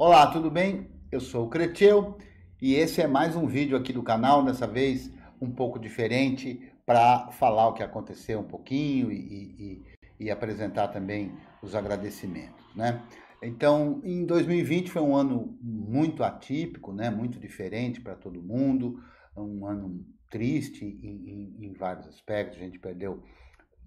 Olá, tudo bem? Eu sou o Creteu e esse é mais um vídeo aqui do canal, dessa vez um pouco diferente para falar o que aconteceu um pouquinho e, e, e apresentar também os agradecimentos, né? Então, em 2020 foi um ano muito atípico, né? Muito diferente para todo mundo, um ano triste em, em, em vários aspectos. A gente perdeu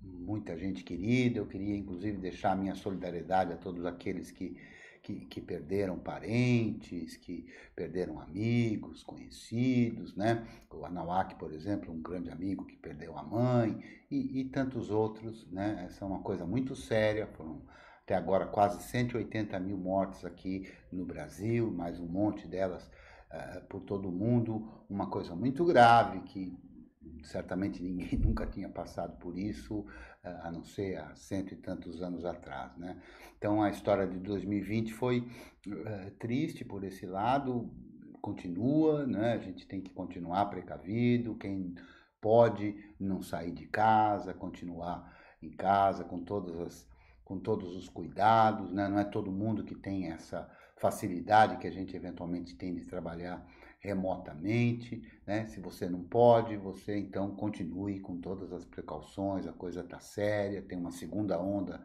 muita gente querida. Eu queria, inclusive, deixar a minha solidariedade a todos aqueles que que, que perderam parentes, que perderam amigos, conhecidos, né? O Anauak, por exemplo, um grande amigo que perdeu a mãe e, e tantos outros, né? Essa é uma coisa muito séria, foram até agora quase 180 mil mortes aqui no Brasil, mais um monte delas uh, por todo o mundo, uma coisa muito grave que certamente ninguém nunca tinha passado por isso a não ser há cento e tantos anos atrás. Né? Então a história de 2020 foi uh, triste por esse lado, continua, né? a gente tem que continuar precavido, quem pode não sair de casa, continuar em casa com todas as com todos os cuidados, né? não é todo mundo que tem essa facilidade que a gente eventualmente tem de trabalhar remotamente, né? Se você não pode, você então continue com todas as precauções, a coisa está séria, tem uma segunda onda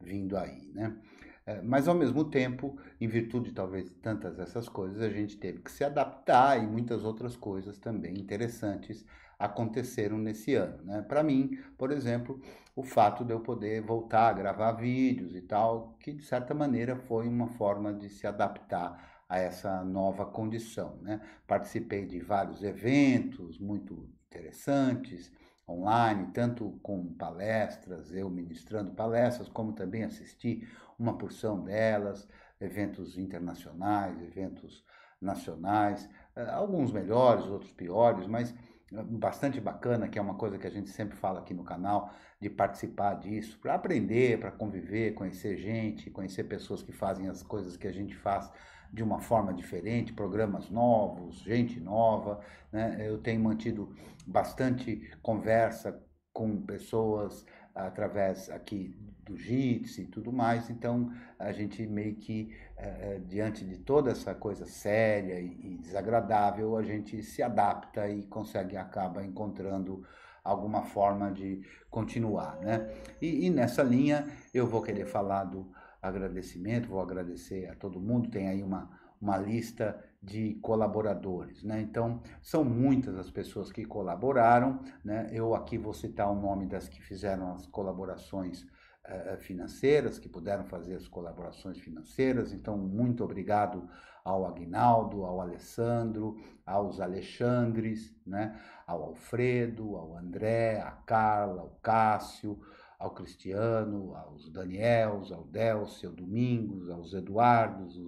vindo aí, né? É, mas ao mesmo tempo, em virtude talvez de tantas essas coisas, a gente teve que se adaptar e muitas outras coisas também interessantes aconteceram nesse ano. Né? Para mim, por exemplo, o fato de eu poder voltar a gravar vídeos e tal, que de certa maneira foi uma forma de se adaptar a essa nova condição. Né? Participei de vários eventos muito interessantes online, tanto com palestras, eu ministrando palestras, como também assisti uma porção delas, eventos internacionais, eventos nacionais, eh, alguns melhores, outros piores, mas bastante bacana, que é uma coisa que a gente sempre fala aqui no canal, de participar disso, para aprender, para conviver, conhecer gente, conhecer pessoas que fazem as coisas que a gente faz de uma forma diferente, programas novos, gente nova. Né? Eu tenho mantido bastante conversa com pessoas através aqui do jitsu e tudo mais. Então, a gente meio que, eh, eh, diante de toda essa coisa séria e, e desagradável, a gente se adapta e consegue, acaba encontrando alguma forma de continuar, né? E, e, nessa linha eu vou querer falar do agradecimento, vou agradecer a todo mundo, tem aí uma, uma lista de colaboradores, né? Então, são muitas as pessoas que colaboraram, né? Eu aqui vou citar o nome das que fizeram as colaborações eh, eh, financeiras, que puderam fazer as colaborações financeiras. Então, muito obrigado ao Agnaldo, ao Alessandro, aos Alexandres, né? ao Alfredo, ao André, à Carla, ao Cássio, ao Cristiano, aos Daniels, ao Delcio, ao Domingos, aos Eduardos,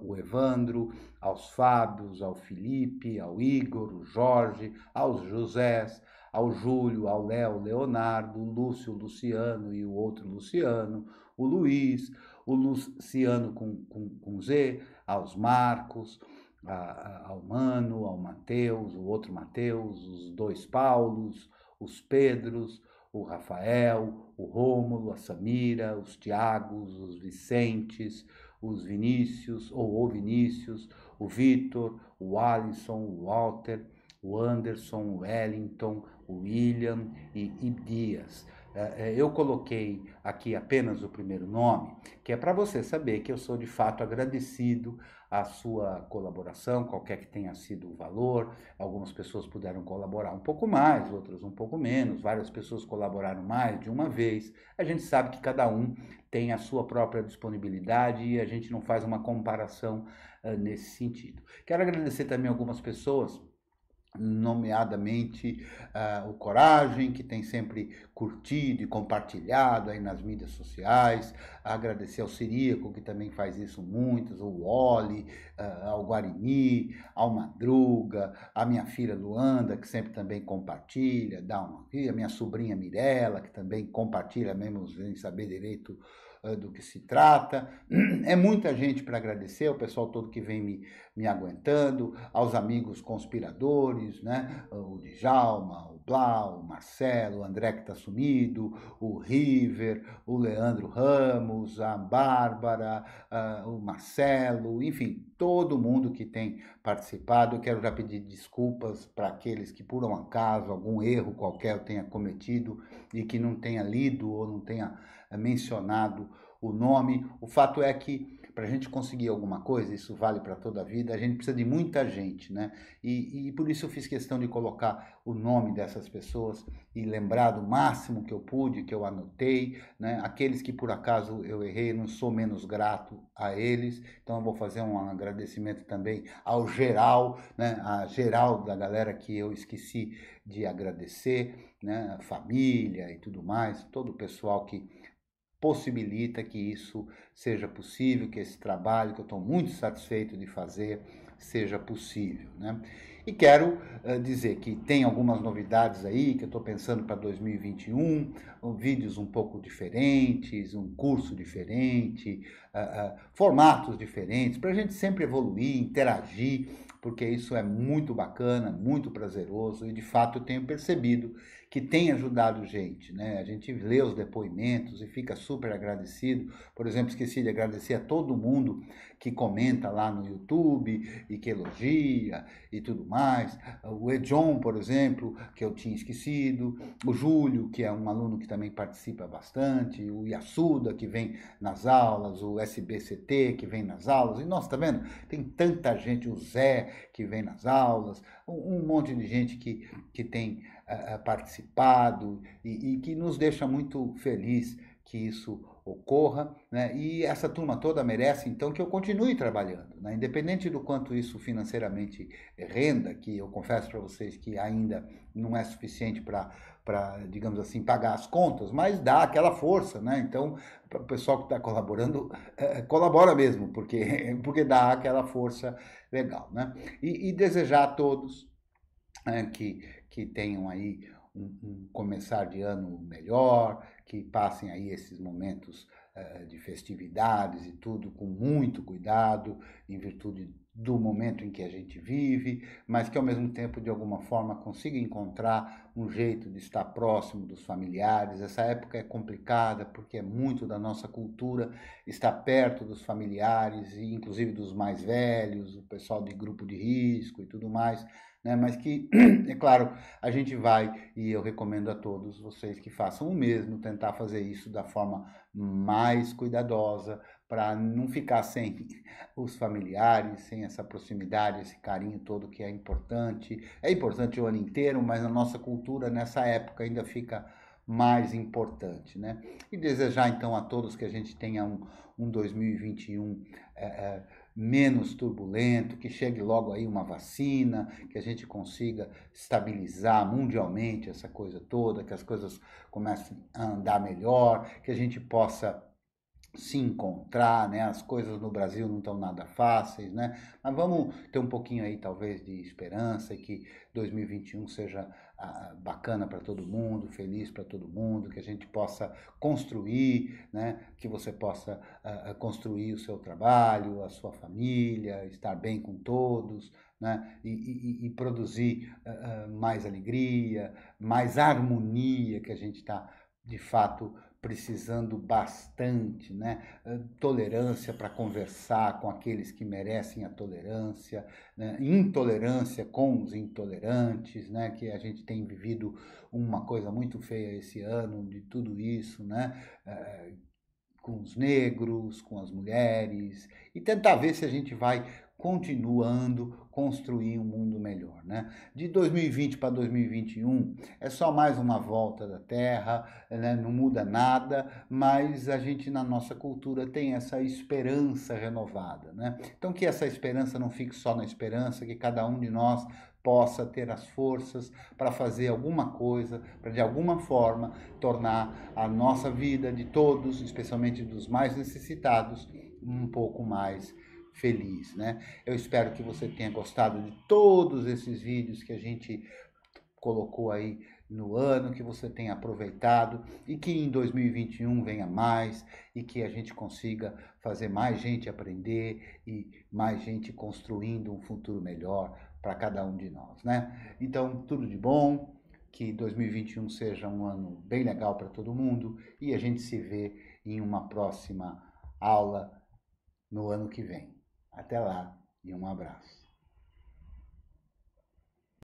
o Evandro, aos Fábios, ao Felipe, ao Igor, o Jorge, aos Josés, ao Júlio, ao Léo, Leonardo, Lúcio, Luciano e o outro Luciano, o Luiz, o Luciano com, com, com Z, aos Marcos, a, ao Mano, ao Mateus, o outro Mateus, os dois Paulos, os Pedros, o Rafael, o Rômulo, a Samira, os Tiagos, os Vicentes, os Vinícius, ou o Vinícius, o Vitor, o Alisson, o Walter, o Anderson, o Wellington, o William e, e Dias. É, é, eu coloquei aqui apenas o primeiro nome, que é para você saber que eu sou de fato agradecido à sua colaboração, qualquer que tenha sido o valor. Algumas pessoas puderam colaborar um pouco mais, outras um pouco menos, várias pessoas colaboraram mais de uma vez. A gente sabe que cada um tem a sua própria disponibilidade e a gente não faz uma comparação eh, nesse sentido. Quero agradecer também algumas pessoas nomeadamente uh, o Coragem, que tem sempre curtido e compartilhado aí nas mídias sociais, agradecer ao Siríaco, que também faz isso muitos, o Oli, uh, ah, ao Guarini, ao Madruga, a minha filha Luanda, que sempre também compartilha, dá uma a minha sobrinha Mirella, que também compartilha, mesmo sem saber direito eh, do que se trata. É muita gente para agradecer, o pessoal todo que vem me, me aguentando, aos amigos conspiradores, né? O Djalma, o Blau, o Marcelo, o André que está sumido, o River, o Leandro Ramos, a Bárbara, o Marcelo, enfim, todo mundo que tem participado. eu Quero já pedir desculpas para aqueles que, por um acaso, algum erro qualquer eu tenha cometido e que não tenha lido ou não tenha eh, mencionado o nome. O fato é que para a gente conseguir alguma coisa, isso vale para toda a vida, a gente precisa de muita gente, né? E, e, por isso eu fiz questão de colocar o nome dessas pessoas e lembrar do máximo que eu pude, que eu anotei, né? Aqueles que por acaso eu errei, não sou menos grato a eles, então eu vou fazer um agradecimento também ao geral, né? A geral da galera que eu esqueci de agradecer, né? A família e tudo mais, todo o pessoal que possibilita que isso seja possível, que esse trabalho que eu estou muito satisfeito de fazer seja possível. Né? E quero uh, dizer que tem algumas novidades aí que eu estou pensando para 2021, vídeos um pouco diferentes, um curso diferente, uh, uh, formatos diferentes, para a gente sempre evoluir, interagir, porque isso é muito bacana, muito prazeroso e de fato eu tenho percebido que tem ajudado gente, né? A gente lê os depoimentos e fica super agradecido. Por exemplo, esqueci de agradecer a todo mundo que comenta lá no YouTube e que elogia e tudo mais. O Edjon, por exemplo, que eu tinha esquecido, o Júlio, que é um aluno que que também participa bastante, o Yasuda, que vem nas aulas, o SBCT, que vem nas aulas. E, nossa, tá vendo? Tem tanta gente, o Zé, que vem nas aulas, um, monte de gente que, que tem uh, participado e, e que nos deixa muito feliz que isso ocorra, né? e essa turma toda merece então que eu continue trabalhando, né? independente do quanto isso financeiramente renda, que eu confesso para vocês que ainda não é suficiente para para, digamos assim, pagar as contas, mas dá aquela força, né? Então, o pessoal que está colaborando, é, colabora mesmo, porque, porque dá aquela força legal, né? E, e desejar a todos é, que, que tenham aí um, um começar de ano melhor, que passem aí esses momentos eh, de festividades e tudo com muito cuidado, em virtude do momento em que a gente vive, mas que ao mesmo tempo, de alguma forma, consiga encontrar um jeito de estar próximo dos familiares. Essa época é complicada porque é muito da nossa cultura estar perto dos familiares, e inclusive dos mais velhos, o pessoal de grupo de risco e tudo mais. Né? Mas que, é claro, a gente vai e eu recomendo a todos vocês que façam o mesmo, tentar fazer isso da forma mais cuidadosa, para não ficar sem os familiares, sem essa proximidade, esse carinho todo que é importante. É importante o ano inteiro, mas na nossa cultura, nessa época, ainda fica mais importante, né? E desejar então a todos que a gente tenha um, um 2021 é, é, menos turbulento, que chegue logo aí uma vacina, que a gente consiga estabilizar mundialmente essa coisa toda, que as coisas comecem a andar melhor, que a gente possa se encontrar, né? As coisas no Brasil não estão nada fáceis, né? Mas vamos ter um pouquinho aí talvez de esperança e que 2021 seja ah, bacana para todo mundo, feliz para todo mundo, que a gente possa construir, né? Que você possa ah, ah, construir o seu trabalho, a sua família, estar bem com todos, né? E, e, e produzir ah, ah, mais alegria, mais harmonia que a gente está de fato precisando bastante, né? Eh, tolerância para conversar com aqueles que merecem a tolerância, né? intolerância com os intolerantes, né? Que a gente tem vivido uma coisa muito feia esse ano de tudo isso, né? É, com os negros, com as mulheres e tentar ver se a gente vai continuando construir um mundo melhor, né? De 2020 para 2021 é só mais uma volta da Terra, né? não muda nada, mas a gente na nossa cultura tem essa esperança renovada, né? Então que essa esperança não fique só na esperança, que cada um de nós possa ter as forças para fazer alguma coisa, para de alguma forma tornar a nossa vida de todos, especialmente dos mais necessitados, um pouco mais feliz, né? Eu espero que você tenha gostado de todos esses vídeos que a gente colocou aí no ano, que você tenha aproveitado e que em 2021 venha mais e que a gente consiga fazer mais gente aprender e mais gente construindo um futuro melhor para cada um de nós, né? Então, tudo de bom, que 2021 seja um ano bem legal para todo mundo e a gente se vê em uma próxima aula no ano que vem. Até lá e um abraço.